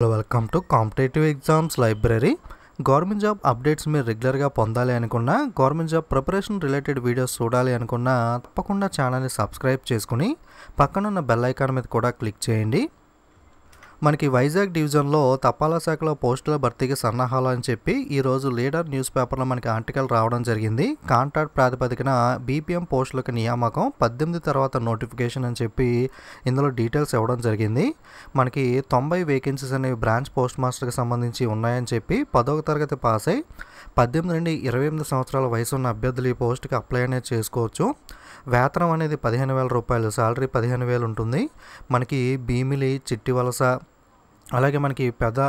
hello welcome to competitive exams library government job updates మీరు రెగ్యులర్గా పొందాలి అనుకున్నా government job preparation related videos చూడాలి అనుకున్నా తప్పకుండా ఛానల్ని సబ్స్క్రైబ్ చేసుకుని పక్కనున్న బెల్ ఐకాన్ మీద కూడా క్లిక్ చేయండి మనకి వైజాగ్ డివిజన్లో తపాలా శాఖలో పోస్టుల భర్తీకి సన్నాహాలు అని చెప్పి ఈరోజు లీడర్ న్యూస్ పేపర్లో మనకి ఆర్టికల్ రావడం జరిగింది కాంట్రాక్ట్ ప్రాతిపదికన బీపీఎం పోస్టులకు నియామకం పద్దెనిమిది తర్వాత నోటిఫికేషన్ అని చెప్పి ఇందులో డీటెయిల్స్ ఇవ్వడం జరిగింది మనకి తొంభై వేకెన్సీస్ అనేవి బ్రాంచ్ పోస్ట్ మాస్టర్కి సంబంధించి ఉన్నాయని చెప్పి పదవ తరగతి పాస్ అయి పద్దెనిమిది నుండి ఇరవై ఎనిమిది సంవత్సరాల వయసు ఉన్న అభ్యర్థులు ఈ పోస్టుకి అప్లై అనేది చేసుకోవచ్చు వేతనం అనేది పదిహేను వేల రూపాయలు శాలరీ పదిహేను వేలు ఉంటుంది మనకి భీమిలి చిట్టి వలస అలాగే మనకి పెద్ద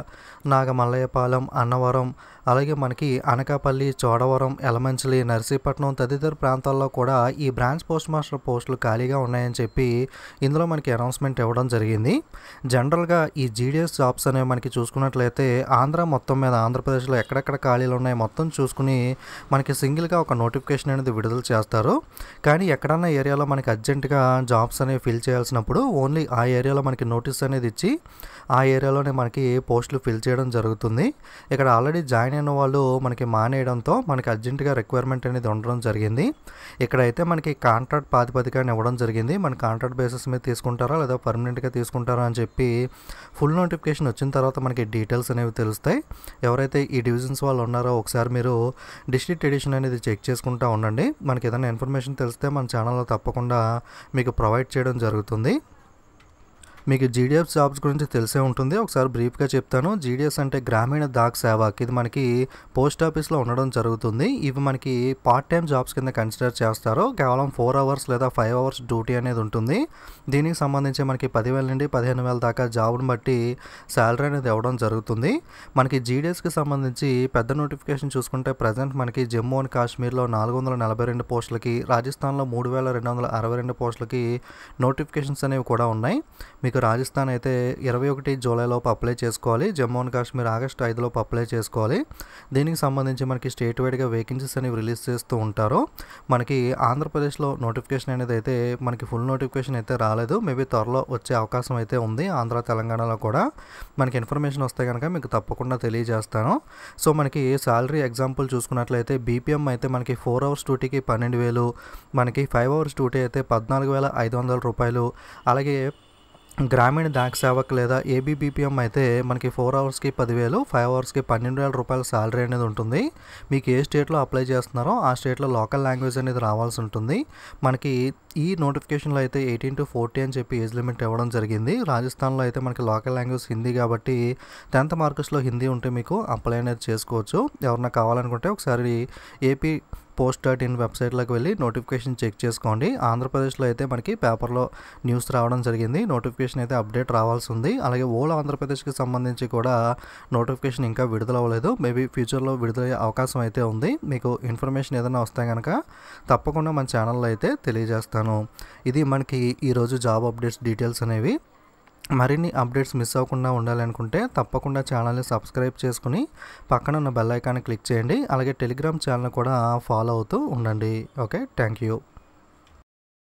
నాగమల్లయ్యపాలెం అన్నవరం అలాగే మనకి అనకాపల్లి చోడవరం ఎలమంచిలి నర్సీపట్నం తదితర ప్రాంతాల్లో కూడా ఈ బ్రాంచ్ పోస్ట్ మాస్టర్ పోస్టులు ఖాళీగా ఉన్నాయని చెప్పి ఇందులో మనకి అనౌన్స్మెంట్ ఇవ్వడం జరిగింది జనరల్గా ఈ జీడిఎస్ జాబ్స్ అనేవి మనకి చూసుకున్నట్లయితే ఆంధ్ర మొత్తం మీద ఆంధ్రప్రదేశ్లో ఎక్కడెక్కడ ఖాళీలు ఉన్నాయి మొత్తం చూసుకుని మనకి సింగిల్గా ఒక నోటిఫికేషన్ అనేది విడుదల చేస్తారు కానీ ఎక్కడన్నా ఏరియాలో మనకి అర్జెంటుగా జాబ్స్ అనేవి ఫిల్ చేయాల్సినప్పుడు ఓన్లీ ఆ ఏరియాలో మనకి నోటీస్ అనేది ఇచ్చి ఆ ఏరియా ఏరియాలోనే మనకి పోస్టులు ఫిల్ చేయడం జరుగుతుంది ఇక్కడ ఆల్రెడీ జాయిన్ అయిన వాళ్ళు మనకి మానేయడంతో మనకి అర్జెంటుగా రిక్వైర్మెంట్ అనేది ఉండడం జరిగింది ఇక్కడైతే మనకి కాంట్రాక్ట్ ప్రాతిపదికన ఇవ్వడం జరిగింది మన కాంట్రాక్ట్ బేసిస్ మీద తీసుకుంటారా లేదా పర్మనెంట్గా తీసుకుంటారా అని చెప్పి ఫుల్ నోటిఫికేషన్ వచ్చిన తర్వాత మనకి డీటెయిల్స్ అనేవి తెలుస్తాయి ఎవరైతే ఈ డివిజన్స్ వాళ్ళు ఉన్నారో ఒకసారి మీరు డిస్ట్రిక్ట్ ఎడిషన్ అనేది చెక్ చేసుకుంటూ ఉండండి మనకి ఏదైనా ఇన్ఫర్మేషన్ తెలిస్తే మన ఛానల్లో తప్పకుండా మీకు ప్రొవైడ్ చేయడం జరుగుతుంది మీకు జీడిఎఫ్ జాబ్స్ గురించి తెలిసే ఉంటుంది ఒకసారి బ్రీఫ్గా చెప్తాను జీడిఎస్ అంటే గ్రామీణ డాక్ సేవ ఇది మనకి పోస్ట్ ఆఫీస్లో ఉండడం జరుగుతుంది ఇవి మనకి పార్ట్ టైం జాబ్స్ కింద కన్సిడర్ చేస్తారు కేవలం ఫోర్ అవర్స్ లేదా ఫైవ్ అవర్స్ డ్యూటీ అనేది ఉంటుంది దీనికి సంబంధించి మనకి పదివేల నుండి పదిహేను వేల దాకా జాబ్ను బట్టి శాలరీ అనేది ఇవ్వడం జరుగుతుంది మనకి జీడిఎస్కి సంబంధించి పెద్ద నోటిఫికేషన్ చూసుకుంటే ప్రజెంట్ మనకి జమ్మూ అండ్ కాశ్మీర్లో నాలుగు వందల నలభై రెండు పోస్టులకి రాజస్థాన్లో మూడు వేల రెండు వందల అరవై రెండు పోస్టులకి నోటిఫికేషన్స్ అనేవి కూడా ఉన్నాయి మీకు రాజస్థాన్ అయితే ఇరవై ఒకటి జూలైలోపు అప్లై చేసుకోవాలి జమ్మూ అండ్ కాశ్మీర్ ఆగస్టు ఐదులోపు అప్లై చేసుకోవాలి దీనికి సంబంధించి మనకి స్టేట్ వైడ్గా వేకెన్సీస్ అనేవి రిలీజ్ చేస్తూ ఉంటారు మనకి ఆంధ్రప్రదేశ్లో నోటిఫికేషన్ అనేది అయితే మనకి ఫుల్ నోటిఫికేషన్ అయితే రాలేదు మేబీ త్వరలో వచ్చే అవకాశం అయితే ఉంది ఆంధ్ర తెలంగాణలో కూడా మనకి ఇన్ఫర్మేషన్ వస్తే కనుక మీకు తప్పకుండా తెలియజేస్తాను సో మనకి శాలరీ ఎగ్జాంపుల్ చూసుకున్నట్లయితే బీపీఎం అయితే మనకి ఫోర్ అవర్స్ డ్యూటీకి పన్నెండు వేలు మనకి ఫైవ్ అవర్స్ డ్యూటీ అయితే పద్నాలుగు వేల ఐదు వందల రూపాయలు అలాగే గ్రామీణ బ్యాంక్ సేవకు లేదా ఏబీబీపీఎం అయితే మనకి ఫోర్ అవర్స్కి పదివేలు ఫైవ్ అవర్స్కి పన్నెండు వేల రూపాయల శాలరీ అనేది ఉంటుంది మీకు ఏ స్టేట్లో అప్లై చేస్తున్నారో ఆ స్టేట్లో లోకల్ లాంగ్వేజ్ అనేది రావాల్సి ఉంటుంది మనకి ఈ నోటిఫికేషన్లో అయితే ఎయిటీన్ టు ఫోర్టీ అని చెప్పి ఏజ్ లిమిట్ ఇవ్వడం జరిగింది రాజస్థాన్లో అయితే మనకి లోకల్ లాంగ్వేజ్ హిందీ కాబట్టి టెన్త్ మార్క్స్లో హిందీ ఉంటే మీకు అప్లై అనేది చేసుకోవచ్చు ఎవరన్నా కావాలనుకుంటే ఒకసారి ఏపీ పోస్ట్ డాట్ ఇన్ వెబ్సైట్లోకి వెళ్ళి నోటిఫికేషన్ చెక్ చేసుకోండి ఆంధ్రప్రదేశ్లో అయితే మనకి పేపర్లో న్యూస్ రావడం జరిగింది నోటిఫికేషన్ అయితే అప్డేట్ రావాల్సి ఉంది అలాగే ఓల్ ఆంధ్రప్రదేశ్కి సంబంధించి కూడా నోటిఫికేషన్ ఇంకా విడుదల అవ్వలేదు మేబీ ఫ్యూచర్లో విడుదలయ్యే అవకాశం అయితే ఉంది మీకు ఇన్ఫర్మేషన్ ఏదైనా వస్తే కనుక తప్పకుండా మన ఛానల్లో అయితే తెలియజేస్తాను ఇది మనకి ఈరోజు జాబ్ అప్డేట్స్ డీటెయిల్స్ అనేవి మరిన్ని అప్డేట్స్ మిస్ అవ్వకుండా ఉండాలనుకుంటే తప్పకుండా ఛానల్ని సబ్స్క్రైబ్ చేసుకుని పక్కన ఉన్న బెల్ ఐకాన్ని క్లిక్ చేయండి అలాగే టెలిగ్రామ్ ఛానల్ కూడా ఫాలో అవుతూ ఉండండి ఓకే థ్యాంక్ యూ